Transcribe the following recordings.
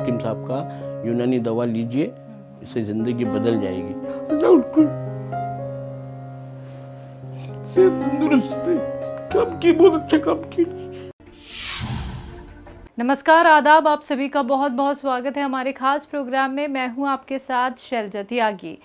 हकीम साहब का यूनानी दवा लीजिए इससे ज़िंदगी बदल जाएगी काम की बहुत अच्छा काम की नमस्कार आदाब आप सभी का बहुत बहुत स्वागत है हमारे खास प्रोग्राम में मैं हूं आपके साथ शैलजा त्यागी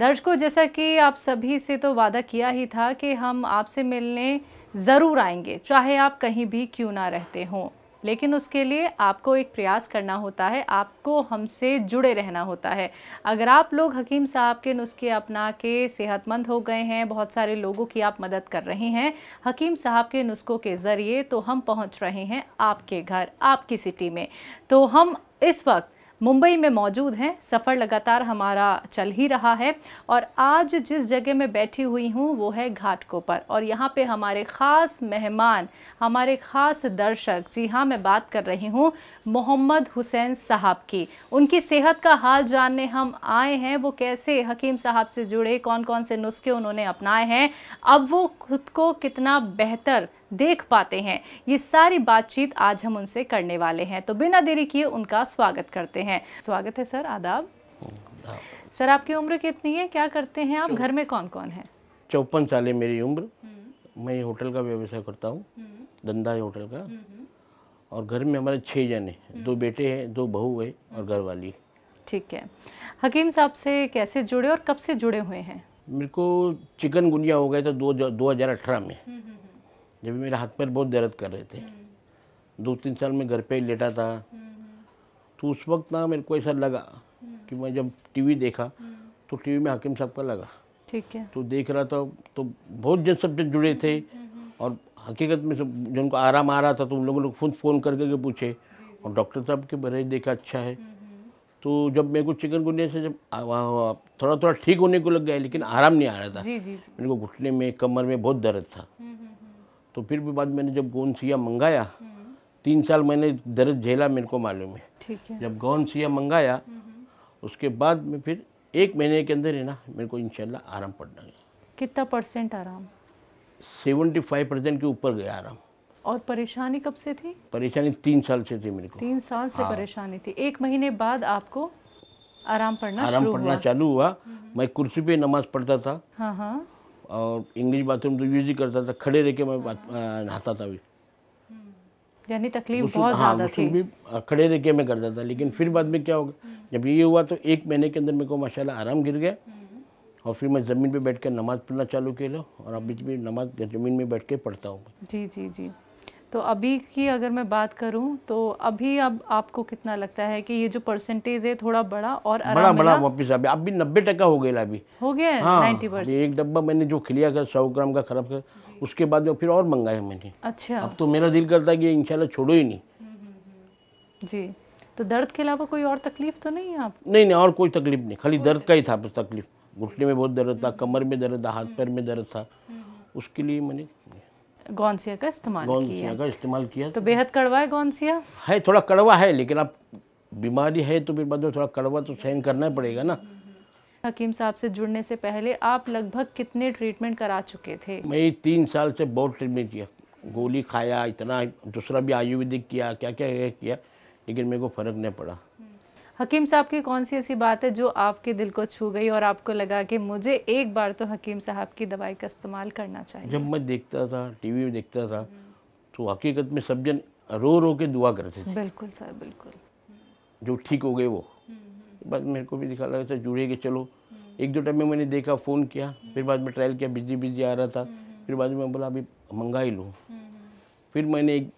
दर्शकों जैसा कि आप सभी से तो वादा किया ही था कि हम आपसे मिलने ज़रूर आएंगे चाहे आप कहीं भी क्यों ना रहते हों लेकिन उसके लिए आपको एक प्रयास करना होता है आपको हमसे जुड़े रहना होता है अगर आप लोग हकीम साहब के नुस्खे अपना के सेहतमंद हो गए हैं बहुत सारे लोगों की आप मदद कर रहे हैं हकीम साहब के नुस्खों के ज़रिए तो हम पहुंच रहे हैं आपके घर आपकी सिटी में तो हम इस वक्त मुंबई में मौजूद हैं सफ़र लगातार हमारा चल ही रहा है और आज जिस जगह में बैठी हुई हूँ वो है घाटकों पर और यहाँ पे हमारे ख़ास मेहमान हमारे ख़ास दर्शक जी हाँ मैं बात कर रही हूँ मोहम्मद हुसैन साहब की उनकी सेहत का हाल जानने हम आए हैं वो कैसे हकीम साहब से जुड़े कौन कौन से नुस्खे उन्होंने अपनाए हैं अब वो खुद को कितना बेहतर देख पाते हैं ये सारी बातचीत आज हम उनसे करने वाले हैं तो बिना देरी किए उनका स्वागत करते हैं स्वागत है सर आदाब सर आपकी उम्र कितनी है क्या करते हैं आप घर में कौन कौन है चौपन साल है मेरी उम्र हम्म। मैं होटल का व्यवसाय करता हूँ हम्म। धंधा है होटल का हम्म, और घर में हमारे छः जने दो बेटे हैं दो बहू है और घर वाली ठीक है हकीम साहब से कैसे जुड़े और कब से जुड़े हुए हैं मेरे को चिकन गुनिया हो गया था दो दो हज़ार अठारह में जब मेरे हाथ पैर बहुत दर्द कर रहे थे हम्म। दो तीन साल में घर पे ही लेटा था हम्म, हम्म। तो उस वक्त ना मेरे को ऐसा लगा कि मैं जब टीवी देखा तो टीवी में हकीम साहब का लगा ठीक है तो देख रहा था तो बहुत जन सब जुड़े थे और हकीकत में सब जिनको आराम आ रहा था तो उन लोगों ने खुद फ़ोन करके के पूछे और डॉक्टर साहब के बरे देखा अच्छा है तो जब मेरे को चिकन चिकनगुनिया से जब थोड़ा थोड़ा ठीक होने को लग गया लेकिन आराम नहीं आ रहा था मेरे को घुटने में कमर में बहुत दर्द था तो फिर भी बाद मैंने जब गौन सिया मंगाया तीन साल मैंने दर्द झेला मेरे को मालूम है ठीक है जब गौन सिया मंगाया उसके बाद में फिर एक महीने के अंदर है ना मेरे को इनशाला आराम पड़ना गया कितना परसेंट आराम सेवेंटी फाइव परसेंट के ऊपर गया आराम और परेशानी कब से थी परेशानी तीन साल से थी मेरे को तीन साल से हाँ। परेशानी थी एक महीने बाद आपको आराम पढ़ना आराम पड़ना चालू हुआ हम्म। मैं कुर्सी पे नमाज पढ़ता था हाँ हाँ और इंग्लिश बाथरूम तो यूज ही करता था खड़े रह के मैं नहाता था भी हम्म, यानी तकलीफ बहुत हाँ, ज़्यादा थी भी खड़े रह के मैं करता था लेकिन फिर बाद में क्या होगा हम्म। जब ये हुआ तो एक महीने के अंदर मेरे को माशाल्लाह आराम गिर गया हम्म। और फिर मैं ज़मीन पे बैठ कर नमाज़ पढ़ना चालू कर लो और अभी भी नमाज ज़मीन में बैठ के पढ़ता हूँ जी जी जी तो अभी की अगर मैं बात करूं तो अभी अब आपको कितना लगता है कि ये जो परसेंटेज है थोड़ा बड़ा और बड़ा बड़ा वापिस अभी अभी नब्बे टका हो गया अभी हो गया हाँ, 90 परसेंट एक डब्बा मैंने जो खिलिया कर सौ ग्राम का खराब कर उसके बाद में फिर और मंगाया मैंने अच्छा अब तो मेरा दिल करता है कि इनशाला छोड़ो ही नहीं हम्म, हम्म, हम्म। जी तो दर्द के अलावा कोई और तकलीफ तो नहीं है आप नहीं नहीं और कोई तकलीफ नहीं खाली दर्द का ही था तकलीफ घुटने में बहुत दर्द था कमर में दर्द था हाथ पैर में दर्द था उसके लिए मैंने गौनसिया का इस्तेमाल गौनसिया का इस्तेमाल किया तो, तो बेहद कड़वा है गौनसिया है थोड़ा कड़वा है लेकिन अब बीमारी है तो फिर बाद में थोड़ा कड़वा तो सहन करना पड़ेगा ना हकीम साहब से जुड़ने से पहले आप लगभग कितने ट्रीटमेंट करा चुके थे मैं तीन साल से बहुत ट्रीटमेंट किया गोली खाया इतना दूसरा भी आयुर्वेदिक किया क्या क्या किया लेकिन मेरे को फ़र्क नहीं पड़ा हकीम साहब की कौन सी ऐसी बात है जो आपके दिल को छू गई और आपको लगा कि मुझे एक बार तो हकीम साहब की दवाई का इस्तेमाल करना चाहिए जब मैं देखता था टीवी में देखता था तो हकीकत में सब जन रो रो के दुआ करते थे बिल्कुल सर बिल्कुल जो ठीक हो गए वो बाद मेरे को भी दिखा लगा था जुड़े के चलो एक दो टाइम में मैंने देखा फ़ोन किया फिर बाद में ट्रायल किया बिजली बिजली आ रहा था फिर बाद में बोला अभी मंगा ही लूँ फिर मैंने एक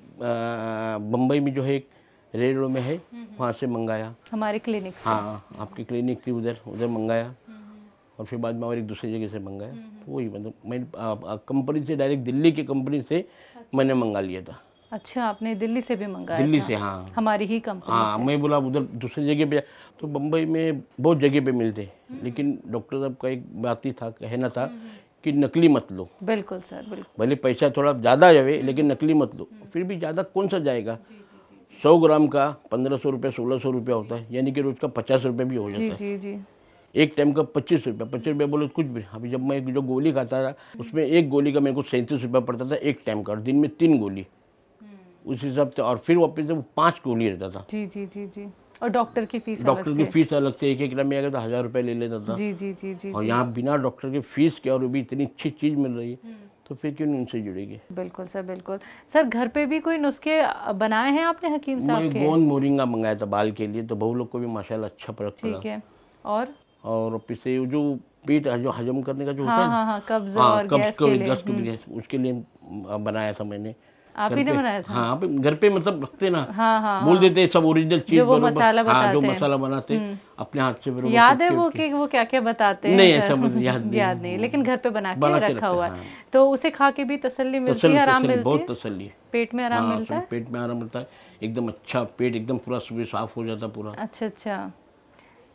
बम्बई में जो है एक रेड रोड में है वहाँ से मंगाया हमारे क्लिनिक से हाँ आपकी क्लिनिक थी उधर उधर मंगाया और फिर बाद में और एक दूसरी जगह से मंगाया हम्म, हम्म। तो वही मतलब मैं कंपनी से डायरेक्ट दिल्ली की कंपनी से अच्छा। मैंने मंगा लिया था अच्छा आपने दिल्ली से भी मंगाया दिल्ली से हाँ हमारी ही कंपनी हाँ मैं बोला उधर दूसरी जगह पे तो बम्बई में बहुत जगह पे मिलते हम्म। लेकिन डॉक्टर साहब का एक बात ही था कहना था कि नकली मत लो बिल्कुल सर बिल्कुल भले पैसा थोड़ा ज़्यादा जावे लेकिन नकली मत लो फिर भी ज़्यादा कौन सा जाएगा सौ ग्राम का पंद्रह सौ रुपये सोलह सौ रुपया होता है यानी कि रोज का पचास रुपये भी हो जाता जी, है जी जी एक टाइम का पच्चीस रुपया पच्चीस रुपया बोले तो कुछ भी अभी जब मैं जो गोली खाता था उसमें एक गोली का मेरे को सैंतीस रुपया पड़ता था एक टाइम का दिन में तीन गोली हम्म। उस हिसाब से और फिर वापस जब पाँच गोली रहता था जी जी जी जी और डॉक्टर की फीस डॉक्टर की फीस अलग से एक एक में हज़ार रुपये ले लेता था जी जी जी जी और यहाँ बिना डॉक्टर की फीस के और भी इतनी अच्छी चीज़ मिल रही है हम्म। तो फिर क्यों उनसे जुड़ेगी बिल्कुल सर बिल्कुल सर घर पे भी कोई नुस्खे बनाए हैं आपने हकीम साहब के गोंद मोरिंगा मंगाया था बाल के लिए तो बहु लोग को भी माशाल्लाह अच्छा प्रोडक्ट पड़ा ठीक है और और पिसे जो पेट जो हजम करने का जो होता हाँ, है हाँ, हाँ, कब्ज हाँ, और गैस के लिए हम्म। उसके लिए बनाया था मैंने आप ही ने बनाया था हाँ घर पे मतलब रखते ना हाँ, हाँ, बोल हाँ। देते सब ओरिजिनल चीज जो वो मसाला बताते हाँ, जो मसाला बनाते हम्म। अपने हाथ से बरोबर याद है वो कि वो क्या क्या बताते हैं नहीं ऐसा मुझे याद नहीं याद नहीं लेकिन घर पे बना के रखा हुआ है हाँ। तो उसे खा के भी तसल्ली मिलती है आराम मिलती है बहुत तसल्ली पेट में आराम हाँ, मिलता है पेट में आराम मिलता है एकदम अच्छा पेट एकदम पूरा सुबह साफ हो जाता पूरा अच्छा अच्छा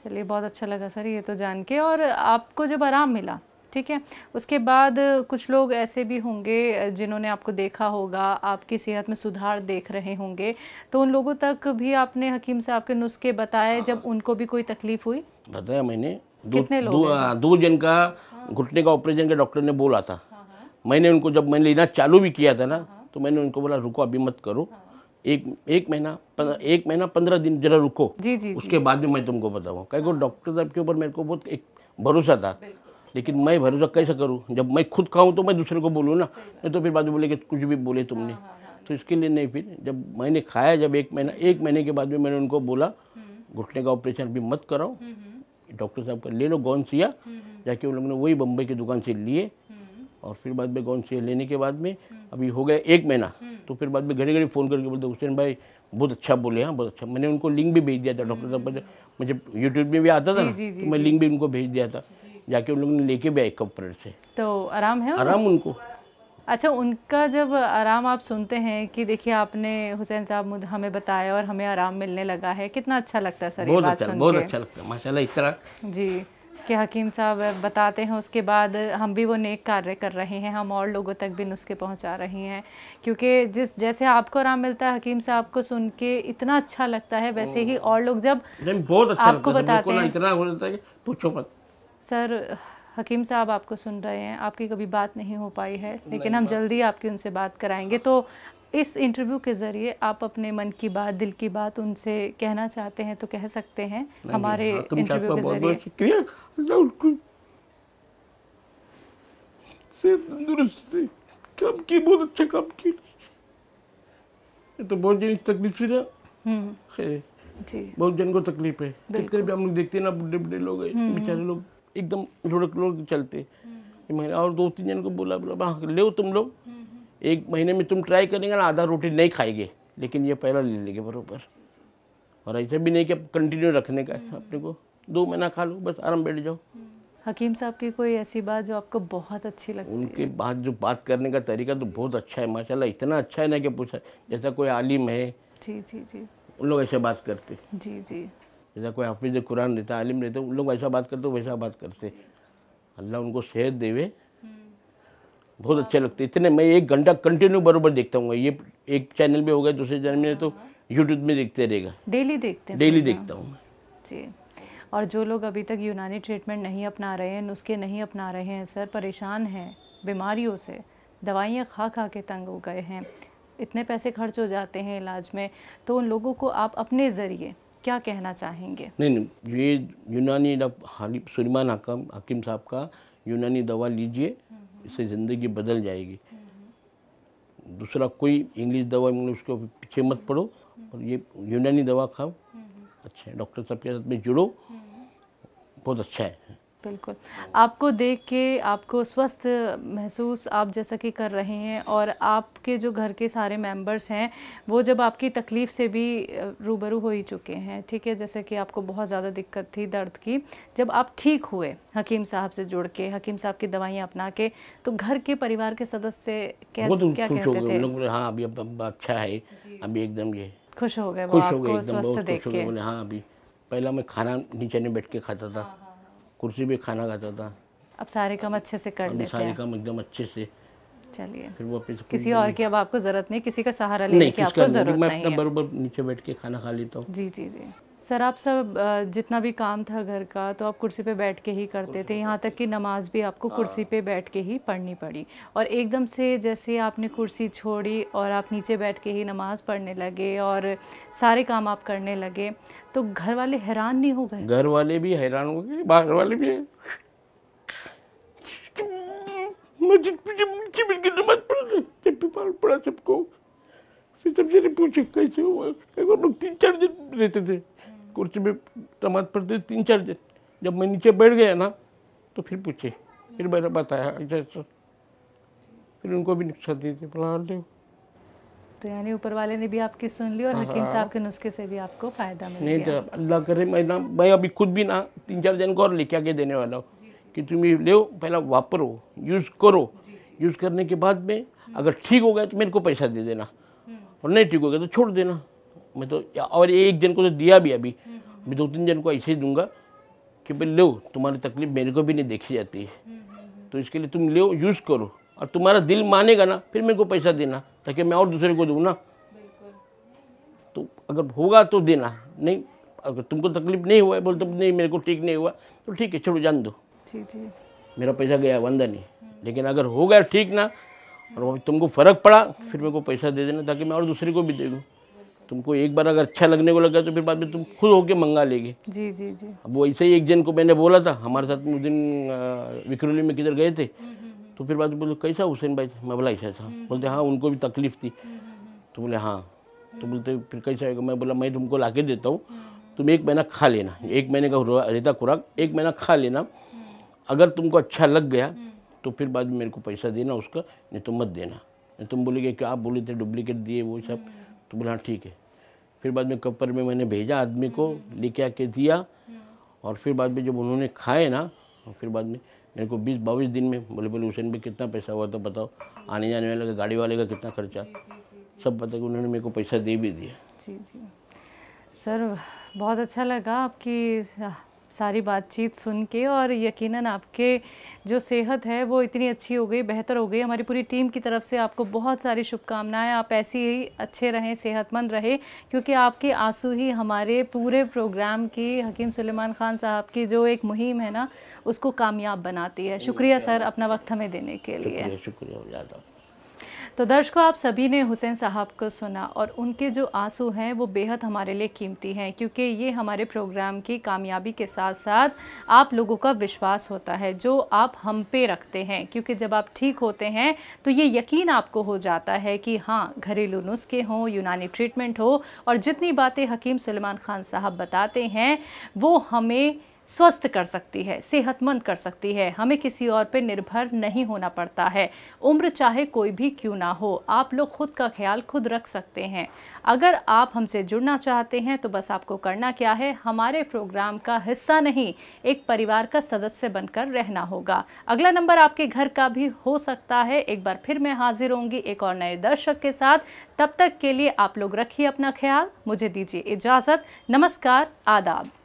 चलिए बहुत अच्छा लगा सर ये तो जान के और आपको जब आराम मिला ठीक है उसके बाद कुछ लोग ऐसे भी होंगे जिन्होंने आपको देखा होगा आपकी सेहत में सुधार देख रहे होंगे तो उन लोगों तक भी आपने हकीम से आपके नुस्खे बताए हाँ। जब उनको भी कोई तकलीफ हुई बताया मैंने कितने लोग दो, हाँ, दो जन का हाँ। घुटने का ऑपरेशन के डॉक्टर ने बोला था मैंने उनको जब मैंने लेना चालू भी किया था ना तो मैंने उनको बोला रुको अभी मत करो एक एक महीना एक महीना पंद्रह दिन जरा रुको जी जी उसके बाद में मैं तुमको बताऊँ कहो डॉक्टर साहब के ऊपर मेरे को बहुत एक भरोसा था लेकिन मैं भरोसा कैसे करूँ जब मैं खुद खाऊँ तो मैं दूसरे को बोलूँ ना नहीं तो फिर बाद में बोले कि कुछ भी बोले तुमने हाँ, हाँ, हाँ। तो इसके लिए नहीं फिर जब मैंने खाया जब एक महीना एक महीने के बाद में मैंने उनको बोला हम्म। घुटने का ऑपरेशन भी मत कराओ हम्म, हम्म। डॉक्टर साहब का ले लो गौनसिया जाके उन लोगों ने वही बम्बई की दुकान से लिए और फिर बाद में गौनसिया लेने के बाद में अभी हो गया एक महीना तो फिर बाद में घड़ी घड़ी फ़ोन करके बोलते हुसैन भाई बहुत अच्छा बोले हाँ बहुत अच्छा मैंने उनको लिंक भी भेज दिया था डॉक्टर साहब मुझे यूट्यूब में भी आता था ना तो मैं लिंक भी उनको भेज दिया था जाके उन लोग ने लेके भी आए कॉपरेट से तो आराम है आराम उनको अच्छा उनका जब आराम आप सुनते हैं कि देखिए आपने हुसैन साहब हमें बताया और हमें आराम मिलने लगा है कितना अच्छा लगता है सर बहुत अच्छा, बहुत अच्छा लगता है माशाल्लाह इस तरह जी कि हकीम साहब बताते हैं उसके बाद हम भी वो नेक कार्य कर रहे हैं हम और लोगों तक भी नुस्खे पहुंचा रहे हैं क्योंकि जिस जैसे आपको आराम मिलता है हकीम साहब को सुन के इतना अच्छा लगता है वैसे ही और लोग जब बहुत अच्छा आपको बताते हैं इतना पूछो मत सर हकीम साहब आपको सुन रहे हैं आपकी कभी बात नहीं हो पाई है लेकिन हम जल्दी आपकी उनसे बात कराएंगे तो इस इंटरव्यू के ज़रिए आप अपने मन की बात दिल की बात उनसे कहना चाहते हैं तो कह सकते हैं हमारे इंटरव्यू के ज़रिए तंदुरुस्ती काम की बहुत अच्छा काम की तो बहुत जन तकलीफ से हम्म। बहुत जन को तकलीफ है कितने भी हम लोग देखते हैं ना बुढ़े बुढ़े लोग हम्म, बेचारे हम्म। लोग एकदम लुढ़क लुढ़क चलते मैंने हम्म। और दो तीन जन को बोला बोला हाँ ले तुम लोग हम्म, हम्म। एक महीने में तुम ट्राई करेंगे ना आधा रोटी नहीं खाएंगे लेकिन ये पहला ले लेंगे बरोबर और ऐसा भी नहीं कि कंटिन्यू रखने का है अपने को दो महीना खा लो बस आराम बैठ जाओ हकीम साहब की कोई ऐसी बात जो आपको बहुत अच्छी लगती उनके है। बात जो बात करने का तरीका तो बहुत अच्छा है माशाल्लाह इतना अच्छा है ना कि पूछा जैसा कोई आलिम है जी जी जी उन लोग ऐसे बात करते जी जी जैसा कोई हाफिज कुरान रहता आलिम रहता तो उन लोग वैसा बात करते तो वैसा बात करते अल्लाह उनको सेहत देवे हम्म। बहुत अच्छे हाँ। लगते इतने मैं एक घंटा कंटिन्यू बरबर देखता हूँ ये एक चैनल में होगा दूसरे चैनल में तो यूट्यूब हाँ। में देखते रहेगा डेली देखते हैं डेली हाँ। देखता हूँ जी और जो लोग अभी तक यूनानी ट्रीटमेंट नहीं अपना रहे हैं नुस्खे नहीं अपना रहे हैं सर परेशान हैं बीमारियों से दवाइयाँ खा खा के तंग हो गए हैं इतने पैसे खर्च हो जाते हैं इलाज में तो उन लोगों को आप अपने ज़रिए क्या कहना चाहेंगे नहीं नहीं ये यूनानी सुरमान हकम हकीम साहब का यूनानी दवा लीजिए इससे ज़िंदगी बदल जाएगी दूसरा कोई इंग्लिश दवा उसके पीछे मत पड़ो और ये यूनानी दवा खाओ अच्छा है डॉक्टर साहब के साथ में जुड़ो बहुत अच्छा है बिल्कुल आपको देख के आपको स्वस्थ महसूस आप जैसा कि कर रहे हैं और आपके जो घर के सारे मेंबर्स हैं वो जब आपकी तकलीफ़ से भी रूबरू हो ही चुके हैं ठीक है जैसे कि आपको बहुत ज़्यादा दिक्कत थी दर्द की जब आप ठीक हुए हकीम साहब से जुड़ के हकीम साहब की दवाइयाँ अपना के तो घर के परिवार के सदस्य कैसे क्या कहते थे हाँ, अभी अच्छा है अभी एकदम ये खुश हो गए खुश हो गए एकदम बहुत खुश हो गए हाँ अभी पहला मैं खाना नीचे नहीं बैठ के खाता था हाँ, हाँ। कुर्सी पे खाना खाता था अब सारे काम अच्छे से कर लेते हैं सारे काम एकदम अच्छे से चलिए फिर वो किसी और की अब आपको जरूरत नहीं किसी का सहारा लेने की आपको जरूरत नहीं मैं अपना बरोबर नीचे बैठ के खाना खा लेता हूँ जी जी जी सर आप सब जितना भी काम था घर का तो आप कुर्सी पे बैठ के ही करते थे यहाँ तक कि नमाज भी आपको हाँ। कुर्सी पे बैठ के ही पढ़नी पड़ी और एकदम से जैसे आपने कुर्सी छोड़ी और आप नीचे बैठ के ही नमाज पढ़ने लगे और सारे काम आप करने लगे तो घर वाले हैरान नहीं हो गए घर वाले भी हैरान हो गए बाहर वाले भी पढ़ा सबको फिर सब जने पूछे कैसे हुआ तीन चार दिन रहते थे कुर्सी पे टमाटर पड़ते तीन चार दिन जब मैं नीचे बैठ गया ना तो फिर पूछे फिर मैंने बताया ऐसा ऐसा फिर उनको भी दे दिया फिलहाल देव तो यानी ऊपर वाले ने भी आपकी सुन ली और हाँ। हकीम साहब हाँ। के नुस्खे से भी आपको फायदा मिल नहीं गया तो अल्लाह करे मैं ना मैं अभी खुद भी ना तीन चार जन को और लेके आके देने वाला हूँ कि तुम ये लो पहला वापरो यूज़ करो यूज़ करने के बाद में अगर ठीक हो गया तो मेरे को पैसा दे देना हम्म। और नहीं ठीक हो गया तो छोड़ देना मैं तो और एक जन को तो दिया भी अभी हम्म। मैं दो तीन जन को ऐसे ही दूंगा कि भाई लो तुम्हारी तकलीफ मेरे को भी नहीं देखी जाती है हम्म, हम्म, तो इसके लिए तुम लो यूज़ करो और तुम्हारा दिल मानेगा ना फिर मेरे को पैसा देना ताकि मैं और दूसरे को दूँ ना तो अगर होगा तो देना नहीं अगर तुमको तकलीफ नहीं हुआ है बोलते नहीं मेरे को ठीक नहीं हुआ तो ठीक है छोड़ो जान दो ठीक है मेरा पैसा गया वंदा नहीं लेकिन अगर हो गया ठीक ना और तुमको फ़र्क पड़ा फिर मेरे को पैसा दे देना ताकि मैं और दूसरे को भी दे दूँ तुमको एक बार अगर अच्छा लगने को लगा तो फिर बाद में तुम खुद होके मंगा लेगी जी जी जी अब वो ऐसे ही एक जन को मैंने बोला था हमारे साथ उस दिन विक्रोली में किधर गए थे हम्म, हम्म, हम्म। तो फिर बाद में बोले कैसा हुसैन भाई मैं बोला ऐसा था बोलते हाँ उनको भी तकलीफ थी तो बोले हाँ तो बोलते फिर कैसा होगा मैं बोला मैं तुमको ला देता हूँ तुम एक महीना खा लेना एक महीने का रहता खुराक एक महीना खा लेना अगर तुमको अच्छा लग गया तो फिर बाद में मेरे को पैसा देना उसका नहीं तो मत देना तो तुम बोलेगे कि आप बोले थे डुप्लीकेट दिए वो सब तो बोला हाँ ठीक है फिर बाद में कपर में मैंने भेजा आदमी को लेके आके दिया और फिर बाद में जब उन्होंने खाए ना और फिर बाद में मेरे को बीस बाईस दिन में बोले बोले हुसैन भाई कितना पैसा हुआ था बताओ आने जाने वाले का गाड़ी वाले का कितना खर्चा सब पता कि उन्होंने मेरे को पैसा दे भी दिया जी जी सर बहुत अच्छा लगा आपकी सारी बातचीत सुन के और यकीनन आपके जो सेहत है वो इतनी अच्छी हो गई बेहतर हो गई हमारी पूरी टीम की तरफ से आपको बहुत सारी शुभकामनाएं आप ऐसे ही अच्छे रहें सेहतमंद रहे क्योंकि आपके आंसू ही हमारे पूरे प्रोग्राम की हकीम सुलेमान खान साहब की जो एक मुहिम है ना उसको कामयाब बनाती है शुक्रिया सर अपना वक्त हमें देने के लिए शुक्रिया तो दर्शकों आप सभी ने हुसैन साहब को सुना और उनके जो आंसू हैं वो बेहद हमारे लिए कीमती हैं क्योंकि ये हमारे प्रोग्राम की कामयाबी के साथ साथ आप लोगों का विश्वास होता है जो आप हम पे रखते हैं क्योंकि जब आप ठीक होते हैं तो ये यकीन आपको हो जाता है कि हाँ घरेलू नुस्खे हों यूनानी ट्रीटमेंट हो और जितनी बातें हकीम सलमान ख़ान साहब बताते हैं वो हमें स्वस्थ कर सकती है सेहतमंद कर सकती है हमें किसी और पे निर्भर नहीं होना पड़ता है उम्र चाहे कोई भी क्यों ना हो आप लोग खुद का ख्याल खुद रख सकते हैं अगर आप हमसे जुड़ना चाहते हैं तो बस आपको करना क्या है हमारे प्रोग्राम का हिस्सा नहीं एक परिवार का सदस्य बनकर रहना होगा अगला नंबर आपके घर का भी हो सकता है एक बार फिर मैं हाजिर होंगी एक और नए दर्शक के साथ तब तक के लिए आप लोग रखिए अपना ख्याल मुझे दीजिए इजाज़त नमस्कार आदाब